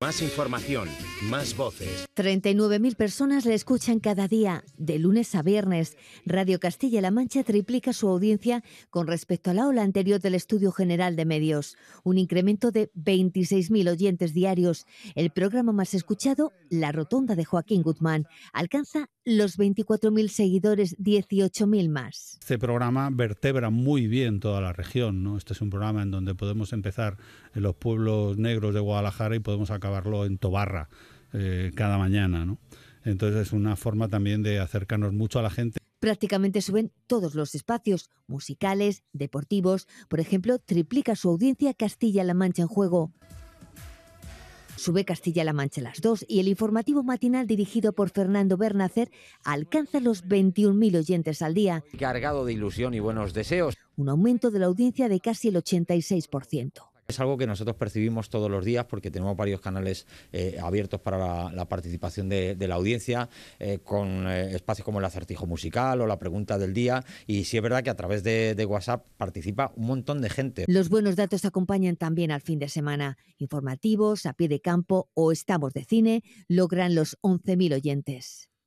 Más información, más voces. 39.000 personas le escuchan cada día, de lunes a viernes. Radio Castilla-La Mancha triplica su audiencia con respecto a la ola anterior del Estudio General de Medios. Un incremento de 26.000 oyentes diarios. El programa más escuchado, La Rotonda de Joaquín Guzmán, alcanza los 24.000 seguidores, 18.000 más. Este programa vertebra muy bien toda la región. ¿no? Este es un programa en donde podemos empezar en los pueblos negros de Guadalajara y podemos acabar en Tobarra eh, cada mañana. Entonces es una forma también de acercarnos mucho a la gente. Prácticamente suben todos los espacios, musicales, deportivos. Por ejemplo, triplica su audiencia Castilla-La Mancha en juego. Sube Castilla-La Mancha las 2 y el informativo matinal dirigido por Fernando Bernacer alcanza los 21.000 oyentes al día. Cargado de ilusión y buenos deseos. Un aumento de la audiencia de casi el 86%. Es algo que nosotros percibimos todos los días porque tenemos varios canales eh, abiertos para la, participación de, la audiencia, eh, con eh, espacios como el acertijo musical o la pregunta del día. Y sí es verdad que a través de, de WhatsApp participa un montón de gente. Los buenos datos acompañan también al fin de semana. Informativos, a pie de campo o estamos de cine logran los 11.000 oyentes.